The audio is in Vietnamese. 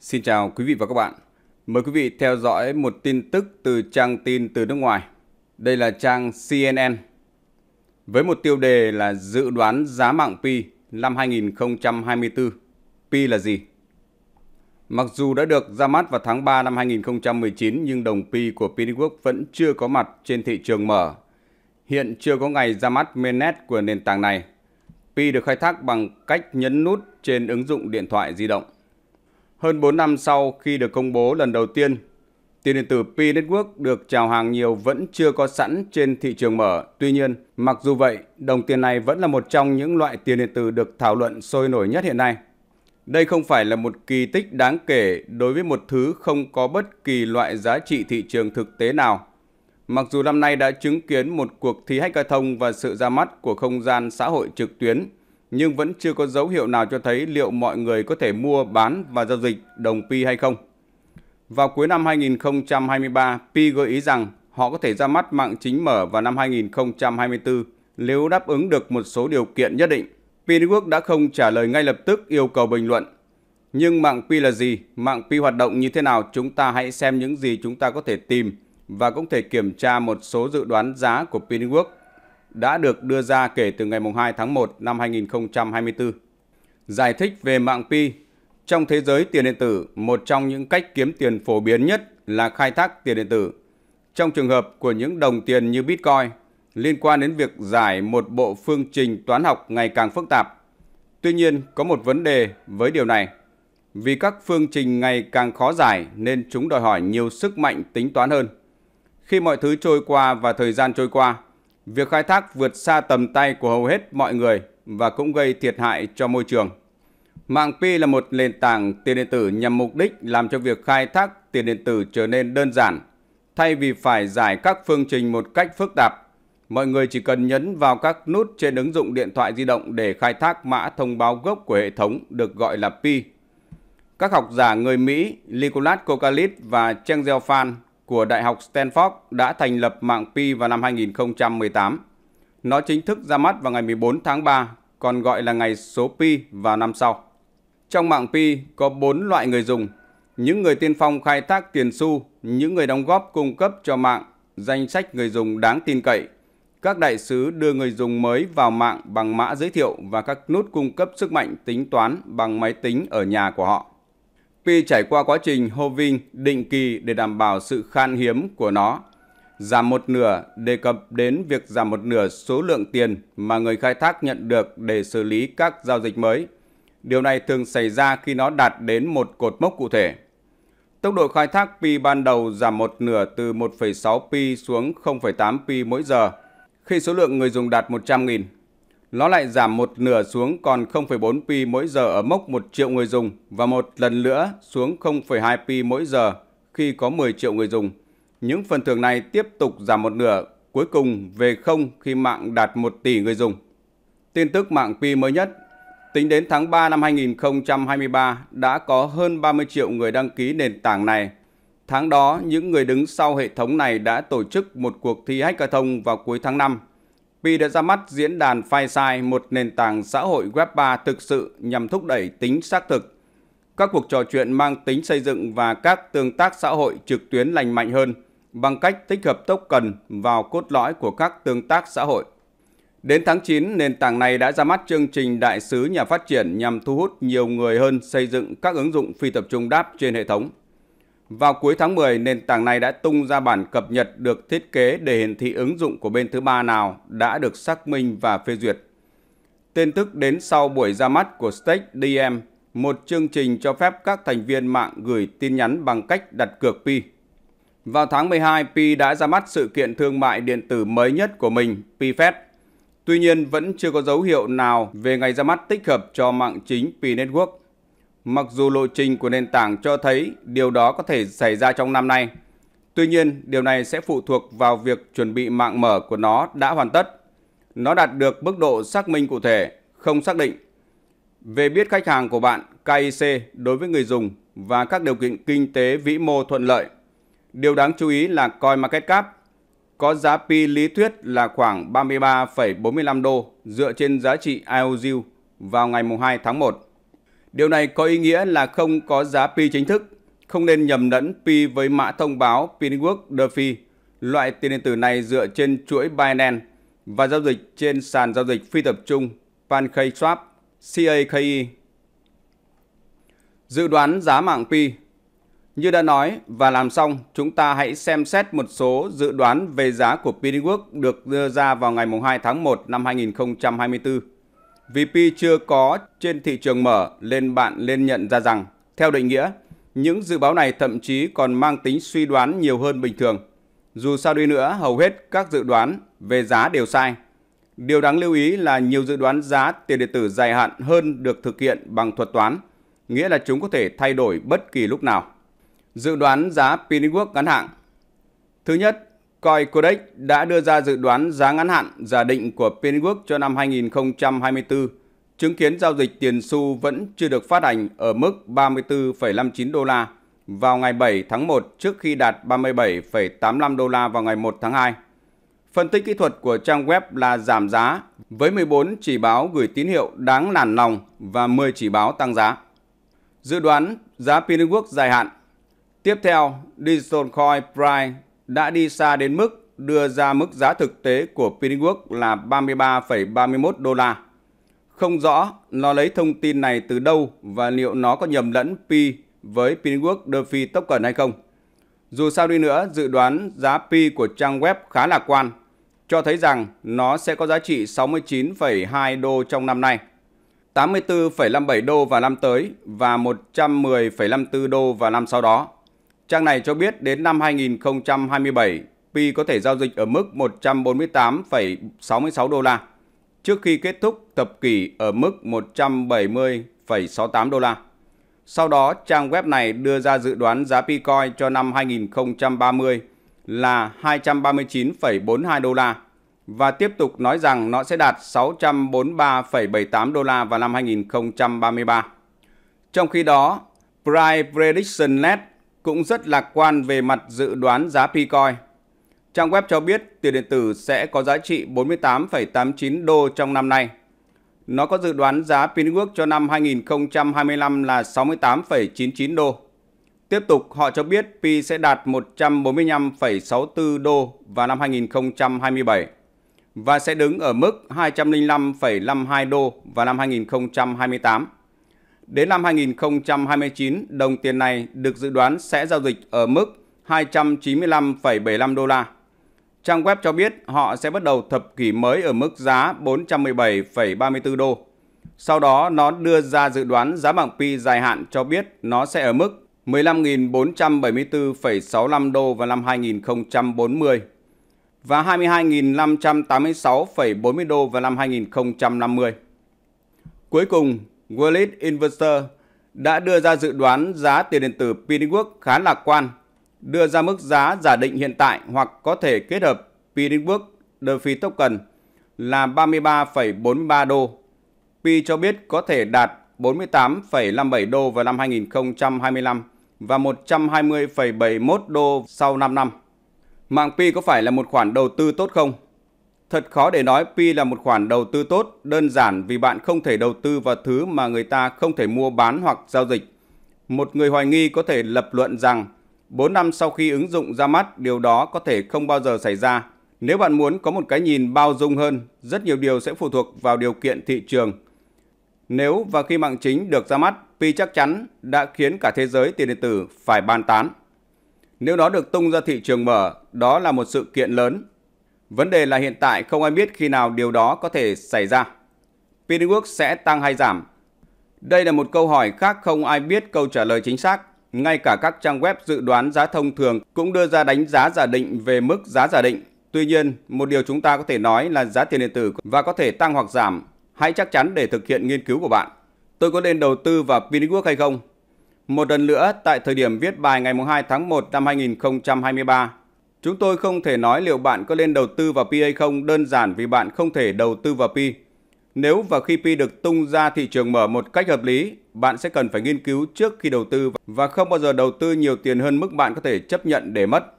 Xin chào quý vị và các bạn. Mời quý vị theo dõi một tin tức từ trang tin từ nước ngoài. Đây là trang CNN. Với một tiêu đề là dự đoán giá mạng Pi năm 2024. Pi là gì? Mặc dù đã được ra mắt vào tháng 3 năm 2019 nhưng đồng Pi của Pi Network vẫn chưa có mặt trên thị trường mở. Hiện chưa có ngày ra mắt mainnet của nền tảng này. Pi được khai thác bằng cách nhấn nút trên ứng dụng điện thoại di động. Hơn 4 năm sau khi được công bố lần đầu tiên, tiền điện tử P-Network được chào hàng nhiều vẫn chưa có sẵn trên thị trường mở. Tuy nhiên, mặc dù vậy, đồng tiền này vẫn là một trong những loại tiền điện tử được thảo luận sôi nổi nhất hiện nay. Đây không phải là một kỳ tích đáng kể đối với một thứ không có bất kỳ loại giá trị thị trường thực tế nào. Mặc dù năm nay đã chứng kiến một cuộc thi hackathon và sự ra mắt của không gian xã hội trực tuyến nhưng vẫn chưa có dấu hiệu nào cho thấy liệu mọi người có thể mua, bán và giao dịch đồng pi hay không. Vào cuối năm 2023, Pi gợi ý rằng họ có thể ra mắt mạng chính mở vào năm 2024 nếu đáp ứng được một số điều kiện nhất định. Pi Network đã không trả lời ngay lập tức yêu cầu bình luận. Nhưng mạng Pi là gì, mạng Pi hoạt động như thế nào chúng ta hãy xem những gì chúng ta có thể tìm và cũng thể kiểm tra một số dự đoán giá của Pi Network đã được đưa ra kể từ ngày 2 tháng 1 năm 2024. Giải thích về mạng Pi, trong thế giới tiền điện tử, một trong những cách kiếm tiền phổ biến nhất là khai thác tiền điện tử. Trong trường hợp của những đồng tiền như Bitcoin, liên quan đến việc giải một bộ phương trình toán học ngày càng phức tạp. Tuy nhiên, có một vấn đề với điều này. Vì các phương trình ngày càng khó giải nên chúng đòi hỏi nhiều sức mạnh tính toán hơn. Khi mọi thứ trôi qua và thời gian trôi qua, Việc khai thác vượt xa tầm tay của hầu hết mọi người và cũng gây thiệt hại cho môi trường. Mạng Pi là một nền tảng tiền điện tử nhằm mục đích làm cho việc khai thác tiền điện tử trở nên đơn giản. Thay vì phải giải các phương trình một cách phức tạp, mọi người chỉ cần nhấn vào các nút trên ứng dụng điện thoại di động để khai thác mã thông báo gốc của hệ thống được gọi là Pi. Các học giả người Mỹ Nicolas Kokalit và Cheng Zhao Fan của Đại học Stanford đã thành lập mạng Pi vào năm 2018. Nó chính thức ra mắt vào ngày 14 tháng 3, còn gọi là ngày số Pi vào năm sau. Trong mạng Pi có 4 loại người dùng, những người tiên phong khai thác tiền xu, những người đóng góp cung cấp cho mạng, danh sách người dùng đáng tin cậy, các đại sứ đưa người dùng mới vào mạng bằng mã giới thiệu và các nút cung cấp sức mạnh tính toán bằng máy tính ở nhà của họ. Pi trải qua quá trình hô vinh định kỳ để đảm bảo sự khan hiếm của nó. Giảm một nửa đề cập đến việc giảm một nửa số lượng tiền mà người khai thác nhận được để xử lý các giao dịch mới. Điều này thường xảy ra khi nó đạt đến một cột mốc cụ thể. Tốc độ khai thác pi ban đầu giảm một nửa từ 1,6 pi xuống 0,8 pi mỗi giờ khi số lượng người dùng đạt 100.000 nó lại giảm một nửa xuống còn 0,4 pi mỗi giờ ở mốc 1 triệu người dùng và một lần nữa xuống 0,2 pi mỗi giờ khi có 10 triệu người dùng. Những phần thưởng này tiếp tục giảm một nửa, cuối cùng về không khi mạng đạt 1 tỷ người dùng. Tin tức mạng pi mới nhất, tính đến tháng 3 năm 2023 đã có hơn 30 triệu người đăng ký nền tảng này. Tháng đó, những người đứng sau hệ thống này đã tổ chức một cuộc thi hackathon vào cuối tháng 5 Pi đã ra mắt diễn đàn Fireside, một nền tảng xã hội Web3 thực sự nhằm thúc đẩy tính xác thực. Các cuộc trò chuyện mang tính xây dựng và các tương tác xã hội trực tuyến lành mạnh hơn bằng cách tích hợp tốc cần vào cốt lõi của các tương tác xã hội. Đến tháng 9, nền tảng này đã ra mắt chương trình Đại sứ nhà phát triển nhằm thu hút nhiều người hơn xây dựng các ứng dụng phi tập trung đáp trên hệ thống. Vào cuối tháng 10, nền tảng này đã tung ra bản cập nhật được thiết kế để hiển thị ứng dụng của bên thứ ba nào đã được xác minh và phê duyệt. Tin tức đến sau buổi ra mắt của Stake DM, một chương trình cho phép các thành viên mạng gửi tin nhắn bằng cách đặt cược Pi. Vào tháng 12, Pi đã ra mắt sự kiện thương mại điện tử mới nhất của mình, PiFest. Tuy nhiên, vẫn chưa có dấu hiệu nào về ngày ra mắt tích hợp cho mạng chính Pi Network mặc dù lộ trình của nền tảng cho thấy điều đó có thể xảy ra trong năm nay. Tuy nhiên, điều này sẽ phụ thuộc vào việc chuẩn bị mạng mở của nó đã hoàn tất. Nó đạt được mức độ xác minh cụ thể, không xác định. Về biết khách hàng của bạn, KIC đối với người dùng và các điều kiện kinh tế vĩ mô thuận lợi. Điều đáng chú ý là CoinMarketCap có giá pi lý thuyết là khoảng 33,45 đô dựa trên giá trị IOU vào ngày 2 tháng 1. Điều này có ý nghĩa là không có giá pi chính thức, không nên nhầm lẫn pi với mã thông báo Pinwork DeFi. Loại tiền điện tử này dựa trên chuỗi Binance và giao dịch trên sàn giao dịch phi tập trung PancakeSwap CAKE. Dự đoán giá mạng pi như đã nói và làm xong, chúng ta hãy xem xét một số dự đoán về giá của Pinwork được đưa ra vào ngày 2 tháng 1 năm 2024. VP chưa có trên thị trường mở nên bạn nên nhận ra rằng, theo định nghĩa, những dự báo này thậm chí còn mang tính suy đoán nhiều hơn bình thường. Dù sao đi nữa, hầu hết các dự đoán về giá đều sai. Điều đáng lưu ý là nhiều dự đoán giá tiền điện tử dài hạn hơn được thực hiện bằng thuật toán, nghĩa là chúng có thể thay đổi bất kỳ lúc nào. Dự đoán giá Pinwork ngắn hạn Thứ nhất, Coin Codex đã đưa ra dự đoán giá ngắn hạn giả định của Pennyworth cho năm 2024, chứng kiến giao dịch tiền xu vẫn chưa được phát hành ở mức 34,59 đô la vào ngày 7 tháng 1 trước khi đạt 37,85 đô la vào ngày 1 tháng 2. Phân tích kỹ thuật của trang web là giảm giá với 14 chỉ báo gửi tín hiệu đáng nản lòng và 10 chỉ báo tăng giá. Dự đoán giá Pennyworth dài hạn Tiếp theo, Digital Coin Price đã đi xa đến mức đưa ra mức giá thực tế của Pinningwork là 33,31 đô la. Không rõ nó lấy thông tin này từ đâu và liệu nó có nhầm lẫn P với Pinningwork Durfee Token hay không. Dù sao đi nữa, dự đoán giá P của trang web khá lạc quan, cho thấy rằng nó sẽ có giá trị 69,2 đô trong năm nay, 84,57 đô vào năm tới và 110,54 đô vào năm sau đó. Trang này cho biết đến năm 2027, Pi có thể giao dịch ở mức 148,66 đô la, trước khi kết thúc thập kỷ ở mức 170,68 đô la. Sau đó, trang web này đưa ra dự đoán giá Bitcoin cho năm 2030 là 239,42 đô la và tiếp tục nói rằng nó sẽ đạt 643,78 đô la vào năm 2033. Trong khi đó, Price Prediction Net cũng rất lạc quan về mặt dự đoán giá Bitcoin. Trang web cho biết tiền điện tử sẽ có giá trị 48,89 đô trong năm nay. Nó có dự đoán giá Pinwork cho năm 2025 là 68,99 đô. Tiếp tục, họ cho biết Pi sẽ đạt 145,64 đô vào năm 2027 và sẽ đứng ở mức 205,52 đô vào năm 2028. Đến năm 2029, đồng tiền này được dự đoán sẽ giao dịch ở mức 295,75 đô la. Trang web cho biết họ sẽ bắt đầu thập kỷ mới ở mức giá 417,34 đô. Sau đó nó đưa ra dự đoán giá bảng pi dài hạn cho biết nó sẽ ở mức 15.474,65 đô vào năm 2040 và 22.586,40 đô vào năm 2050. Cuối cùng, Wallet Investor đã đưa ra dự đoán giá tiền điện tử Pinwork khá lạc quan, đưa ra mức giá giả định hiện tại hoặc có thể kết hợp Pinwork DeFi token là 33,43 đô. Pi cho biết có thể đạt 48,57 đô vào năm 2025 và 120,71 đô sau 5 năm. Mạng Pi có phải là một khoản đầu tư tốt không? Thật khó để nói Pi là một khoản đầu tư tốt, đơn giản vì bạn không thể đầu tư vào thứ mà người ta không thể mua bán hoặc giao dịch. Một người hoài nghi có thể lập luận rằng 4 năm sau khi ứng dụng ra mắt, điều đó có thể không bao giờ xảy ra. Nếu bạn muốn có một cái nhìn bao dung hơn, rất nhiều điều sẽ phụ thuộc vào điều kiện thị trường. Nếu và khi mạng chính được ra mắt, Pi chắc chắn đã khiến cả thế giới tiền điện tử phải bàn tán. Nếu nó được tung ra thị trường mở, đó là một sự kiện lớn Vấn đề là hiện tại không ai biết khi nào điều đó có thể xảy ra. Pinwork sẽ tăng hay giảm? Đây là một câu hỏi khác không ai biết câu trả lời chính xác. Ngay cả các trang web dự đoán giá thông thường cũng đưa ra đánh giá giả định về mức giá giả định. Tuy nhiên, một điều chúng ta có thể nói là giá tiền điện tử và có thể tăng hoặc giảm. Hãy chắc chắn để thực hiện nghiên cứu của bạn. Tôi có nên đầu tư vào Pinwork hay không? Một lần nữa, tại thời điểm viết bài ngày 2 tháng 1 năm 2023, Chúng tôi không thể nói liệu bạn có nên đầu tư vào PA không đơn giản vì bạn không thể đầu tư vào Pi. Nếu và khi Pi được tung ra thị trường mở một cách hợp lý, bạn sẽ cần phải nghiên cứu trước khi đầu tư và không bao giờ đầu tư nhiều tiền hơn mức bạn có thể chấp nhận để mất.